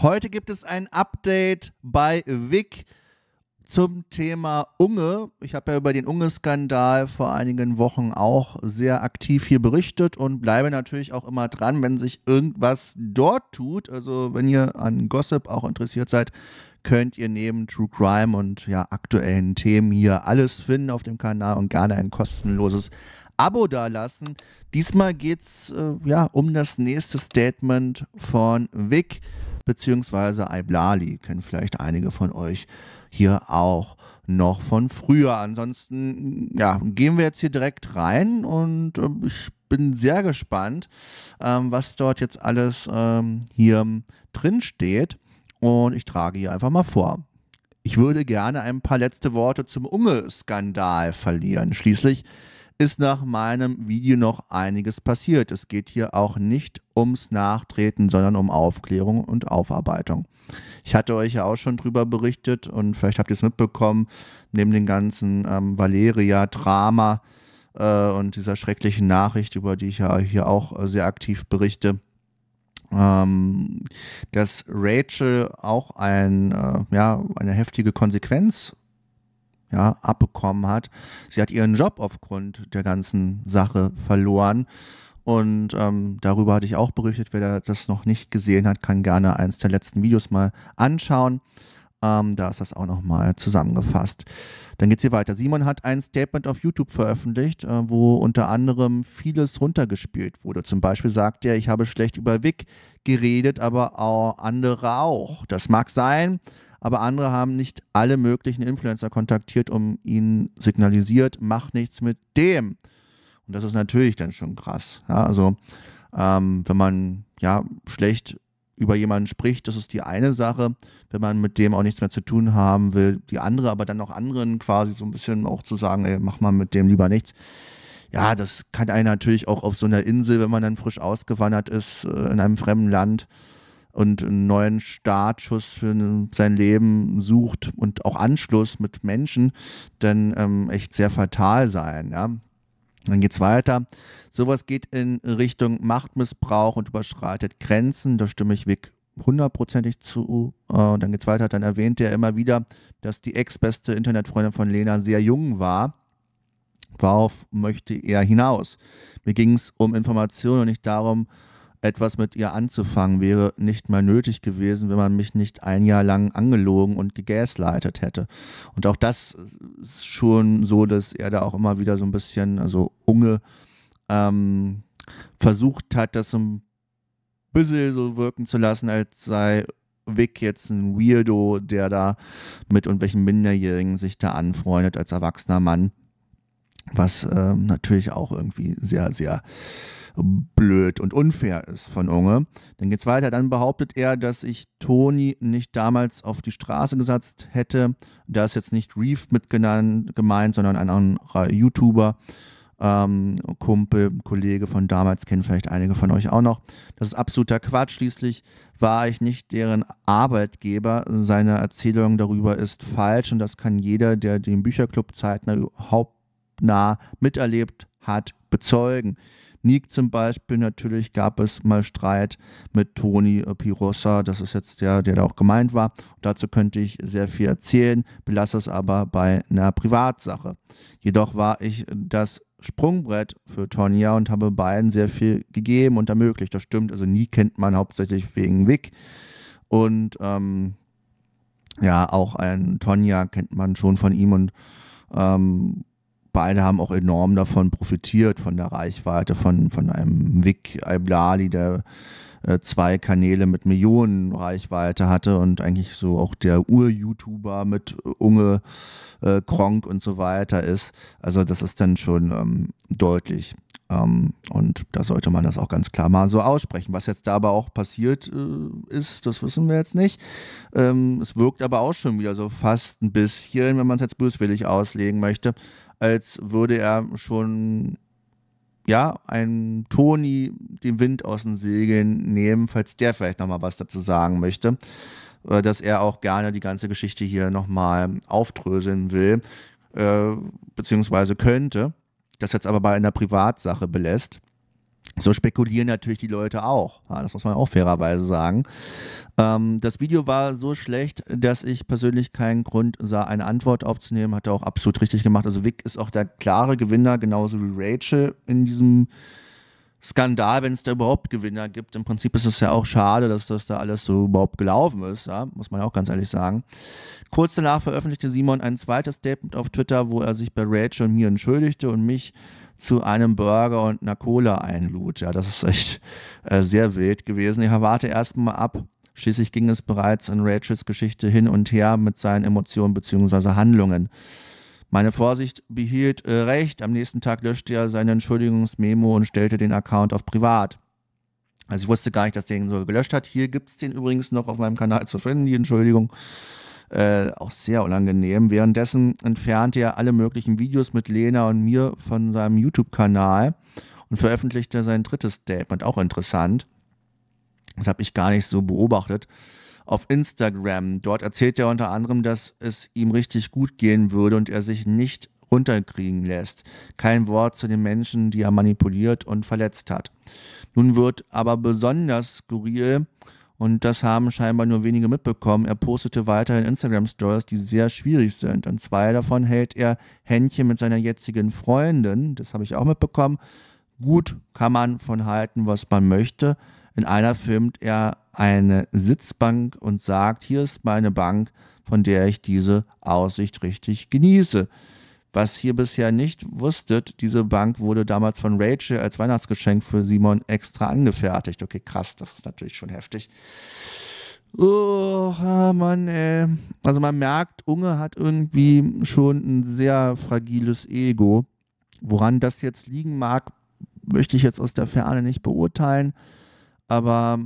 Heute gibt es ein Update bei Vic zum Thema Unge. Ich habe ja über den Unge-Skandal vor einigen Wochen auch sehr aktiv hier berichtet und bleibe natürlich auch immer dran, wenn sich irgendwas dort tut. Also wenn ihr an Gossip auch interessiert seid, könnt ihr neben True Crime und ja aktuellen Themen hier alles finden auf dem Kanal und gerne ein kostenloses Abo dalassen. Diesmal geht es äh, ja, um das nächste Statement von Vic beziehungsweise Iblali kennen vielleicht einige von euch hier auch noch von früher. Ansonsten ja, gehen wir jetzt hier direkt rein und ähm, ich bin sehr gespannt, ähm, was dort jetzt alles ähm, hier ähm, drin steht. Und ich trage hier einfach mal vor. Ich würde gerne ein paar letzte Worte zum Unge-Skandal verlieren. Schließlich ist nach meinem Video noch einiges passiert. Es geht hier auch nicht ums Nachtreten, sondern um Aufklärung und Aufarbeitung. Ich hatte euch ja auch schon drüber berichtet und vielleicht habt ihr es mitbekommen, neben dem ganzen ähm, Valeria-Drama äh, und dieser schrecklichen Nachricht, über die ich ja hier auch äh, sehr aktiv berichte, ähm, dass Rachel auch ein, äh, ja, eine heftige Konsequenz ja, abbekommen hat. Sie hat ihren Job aufgrund der ganzen Sache verloren. Und ähm, darüber hatte ich auch berichtet. Wer das noch nicht gesehen hat, kann gerne eins der letzten Videos mal anschauen. Ähm, da ist das auch nochmal zusammengefasst. Dann geht's hier weiter. Simon hat ein Statement auf YouTube veröffentlicht, äh, wo unter anderem vieles runtergespielt wurde. Zum Beispiel sagt er, ich habe schlecht über Wick geredet, aber auch andere auch. Das mag sein aber andere haben nicht alle möglichen Influencer kontaktiert, um ihnen signalisiert, mach nichts mit dem. Und das ist natürlich dann schon krass. Ja, also ähm, wenn man ja schlecht über jemanden spricht, das ist die eine Sache, wenn man mit dem auch nichts mehr zu tun haben will, die andere, aber dann auch anderen quasi so ein bisschen auch zu sagen, ey, mach mal mit dem lieber nichts. Ja, das kann einen natürlich auch auf so einer Insel, wenn man dann frisch ausgewandert ist, äh, in einem fremden Land, und einen neuen Startschuss für sein Leben sucht und auch Anschluss mit Menschen, dann ähm, echt sehr fatal sein. Ja? Dann geht es weiter. Sowas geht in Richtung Machtmissbrauch und überschreitet Grenzen. Da stimme ich weg hundertprozentig zu. Äh, und dann geht es weiter. Dann erwähnte er immer wieder, dass die ex-beste Internetfreundin von Lena sehr jung war. Worauf möchte er hinaus? Mir ging es um Informationen und nicht darum, etwas mit ihr anzufangen, wäre nicht mal nötig gewesen, wenn man mich nicht ein Jahr lang angelogen und gegaslightet hätte. Und auch das ist schon so, dass er da auch immer wieder so ein bisschen, also Unge, ähm, versucht hat, das so ein bisschen so wirken zu lassen, als sei Vic jetzt ein Weirdo, der da mit irgendwelchen Minderjährigen sich da anfreundet als erwachsener Mann. Was ähm, natürlich auch irgendwie sehr, sehr blöd und unfair ist von Unge. Dann geht es weiter. Dann behauptet er, dass ich Toni nicht damals auf die Straße gesetzt hätte. Da ist jetzt nicht Reef mit gemeint, sondern ein anderer YouTuber. Ähm, Kumpel, Kollege von damals kennen vielleicht einige von euch auch noch. Das ist absoluter Quatsch. Schließlich war ich nicht deren Arbeitgeber. Seine Erzählung darüber ist falsch und das kann jeder, der den Bücherclub zeitnah überhaupt nah miterlebt hat, bezeugen. Nick zum Beispiel natürlich gab es mal Streit mit Toni äh, Pirossa, das ist jetzt der, der da auch gemeint war. Und dazu könnte ich sehr viel erzählen, belasse es aber bei einer Privatsache. Jedoch war ich das Sprungbrett für Tonja und habe beiden sehr viel gegeben und ermöglicht. Das stimmt, also Nick kennt man hauptsächlich wegen Wick. Und ähm, ja, auch ein Tonja kennt man schon von ihm und ähm, beide haben auch enorm davon profitiert, von der Reichweite von, von einem Vic Alblali, der äh, zwei Kanäle mit Millionen Reichweite hatte und eigentlich so auch der Ur-YouTuber mit Unge, äh, Kronk und so weiter ist. Also das ist dann schon ähm, deutlich. Ähm, und da sollte man das auch ganz klar mal so aussprechen. Was jetzt dabei auch passiert äh, ist, das wissen wir jetzt nicht. Ähm, es wirkt aber auch schon wieder so fast ein bisschen, wenn man es jetzt böswillig auslegen möchte, als würde er schon ja, einem Toni den Wind aus den Segeln nehmen, falls der vielleicht nochmal was dazu sagen möchte. Äh, dass er auch gerne die ganze Geschichte hier nochmal aufdröseln will, äh, beziehungsweise könnte, das jetzt aber bei einer Privatsache belässt. So spekulieren natürlich die Leute auch. Ja, das muss man auch fairerweise sagen. Ähm, das Video war so schlecht, dass ich persönlich keinen Grund sah, eine Antwort aufzunehmen. Hat er auch absolut richtig gemacht. Also Vic ist auch der klare Gewinner, genauso wie Rachel in diesem Skandal, wenn es da überhaupt Gewinner gibt. Im Prinzip ist es ja auch schade, dass das da alles so überhaupt gelaufen ist, ja? muss man ja auch ganz ehrlich sagen. Kurz danach veröffentlichte Simon ein zweites Statement auf Twitter, wo er sich bei Rachel und mir entschuldigte und mich zu einem Burger und einer Cola einlud. Ja, das ist echt äh, sehr wild gewesen. Ich warte erstmal ab. Schließlich ging es bereits in Rachels Geschichte hin und her mit seinen Emotionen bzw. Handlungen. Meine Vorsicht behielt äh, recht. Am nächsten Tag löschte er seine Entschuldigungsmemo und stellte den Account auf privat. Also ich wusste gar nicht, dass der ihn so gelöscht hat. Hier gibt es den übrigens noch auf meinem Kanal zu finden, die Entschuldigung. Äh, auch sehr unangenehm. Währenddessen entfernte er alle möglichen Videos mit Lena und mir von seinem YouTube-Kanal und veröffentlichte sein drittes Statement. Auch interessant. Das habe ich gar nicht so beobachtet auf Instagram. Dort erzählt er unter anderem, dass es ihm richtig gut gehen würde und er sich nicht runterkriegen lässt. Kein Wort zu den Menschen, die er manipuliert und verletzt hat. Nun wird aber besonders skurril, und das haben scheinbar nur wenige mitbekommen. Er postete weiterhin Instagram-Stories, die sehr schwierig sind. An zwei davon hält er Händchen mit seiner jetzigen Freundin. Das habe ich auch mitbekommen. Gut, kann man von halten, was man möchte. In einer filmt er eine Sitzbank und sagt, hier ist meine Bank, von der ich diese Aussicht richtig genieße. Was ihr bisher nicht wusstet, diese Bank wurde damals von Rachel als Weihnachtsgeschenk für Simon extra angefertigt. Okay, krass, das ist natürlich schon heftig. Oh, ah, Mann, ey. Also man merkt, Unge hat irgendwie schon ein sehr fragiles Ego. Woran das jetzt liegen mag, möchte ich jetzt aus der Ferne nicht beurteilen. Aber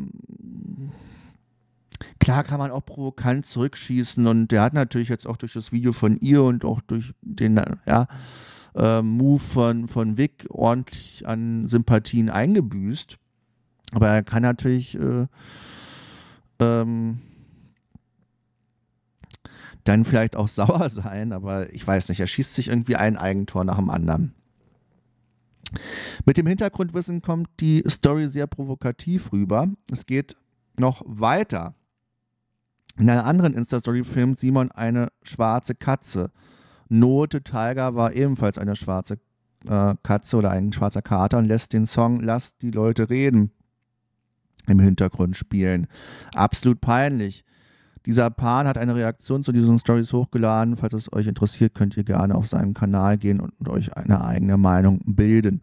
Klar kann man auch provokant zurückschießen und der hat natürlich jetzt auch durch das Video von ihr und auch durch den ja, äh, Move von, von Vic ordentlich an Sympathien eingebüßt. Aber er kann natürlich äh, ähm, dann vielleicht auch sauer sein, aber ich weiß nicht, er schießt sich irgendwie ein Eigentor nach dem anderen. Mit dem Hintergrundwissen kommt die Story sehr provokativ rüber. Es geht noch weiter. In einer anderen Insta-Story filmt Simon eine schwarze Katze. Note Tiger war ebenfalls eine schwarze äh, Katze oder ein schwarzer Kater und lässt den Song Lasst die Leute reden im Hintergrund spielen. Absolut peinlich. Dieser Pan hat eine Reaktion zu diesen Stories hochgeladen. Falls es euch interessiert, könnt ihr gerne auf seinem Kanal gehen und, und euch eine eigene Meinung bilden.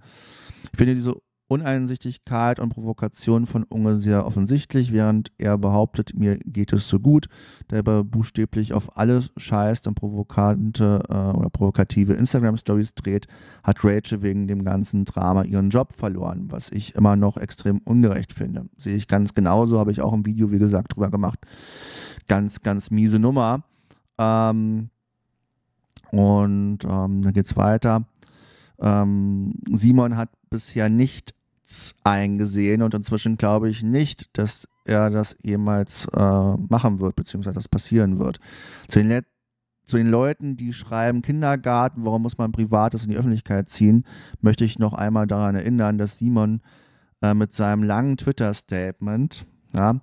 Ich finde diese Uneinsichtigkeit und Provokation von Unge sehr offensichtlich, während er behauptet, mir geht es so gut, der aber buchstäblich auf alles scheißt und provokante äh, oder provokative Instagram-Stories dreht, hat Rachel wegen dem ganzen Drama ihren Job verloren, was ich immer noch extrem ungerecht finde. Sehe ich ganz genauso, habe ich auch ein Video, wie gesagt, drüber gemacht. Ganz, ganz miese Nummer. Ähm, und ähm, dann es weiter. Ähm, Simon hat bisher nicht nichts eingesehen und inzwischen glaube ich nicht, dass er das jemals äh, machen wird, beziehungsweise das passieren wird. Zu den, zu den Leuten, die schreiben Kindergarten, warum muss man Privates in die Öffentlichkeit ziehen, möchte ich noch einmal daran erinnern, dass Simon äh, mit seinem langen Twitter-Statement ja,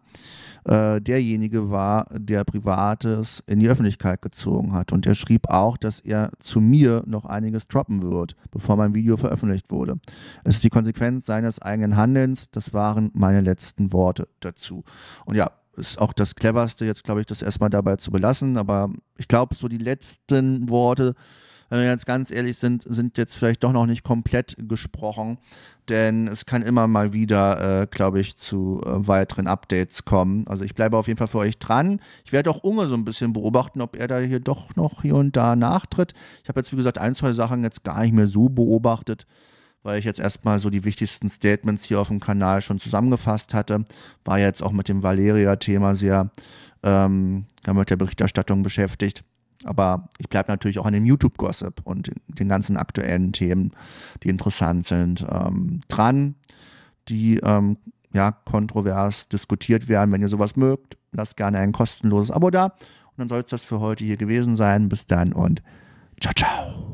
äh, derjenige war, der Privates in die Öffentlichkeit gezogen hat. Und der schrieb auch, dass er zu mir noch einiges droppen wird, bevor mein Video veröffentlicht wurde. Es ist die Konsequenz seines eigenen Handelns. Das waren meine letzten Worte dazu. Und ja, ist auch das Cleverste, jetzt glaube ich, das erstmal dabei zu belassen. Aber ich glaube, so die letzten Worte wenn wir jetzt ganz ehrlich sind, sind jetzt vielleicht doch noch nicht komplett gesprochen, denn es kann immer mal wieder, äh, glaube ich, zu äh, weiteren Updates kommen. Also ich bleibe auf jeden Fall für euch dran. Ich werde auch Unge so ein bisschen beobachten, ob er da hier doch noch hier und da nachtritt. Ich habe jetzt, wie gesagt, ein, zwei Sachen jetzt gar nicht mehr so beobachtet weil ich jetzt erstmal so die wichtigsten Statements hier auf dem Kanal schon zusammengefasst hatte. War jetzt auch mit dem Valeria-Thema sehr ähm, mit der Berichterstattung beschäftigt. Aber ich bleibe natürlich auch an dem YouTube-Gossip und den ganzen aktuellen Themen, die interessant sind, ähm, dran, die ähm, ja, kontrovers diskutiert werden. Wenn ihr sowas mögt, lasst gerne ein kostenloses Abo da. Und dann soll es das für heute hier gewesen sein. Bis dann und ciao, ciao.